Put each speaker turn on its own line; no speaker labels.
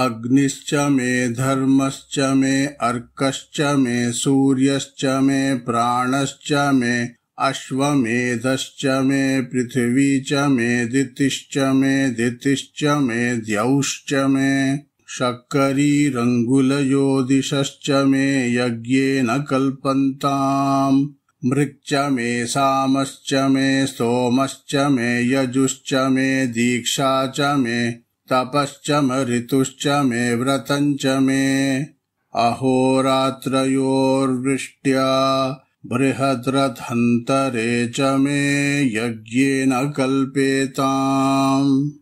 अग्निश्च मे धर्मश्च मे अर्कश्च मे सूर्यश्च मे प्राणश्च मे अश्वमेधश्च मे पृथिवी च मे दितिश्च मे दितिश्च मे द्यौश्च मे शक्करी रङ्गुलयोषश्च मे यज्ञेन कल्पन्ताम् मृक् मे सामश्च मे सोमश्च मे यजुश्च मे दीक्षा च मे तपश्च म मे व्रतम् च मे अहोरात्रयोर्वृष्ट्या बृहद्रथन्तरे च मे यज्ञेन कल्पेताम्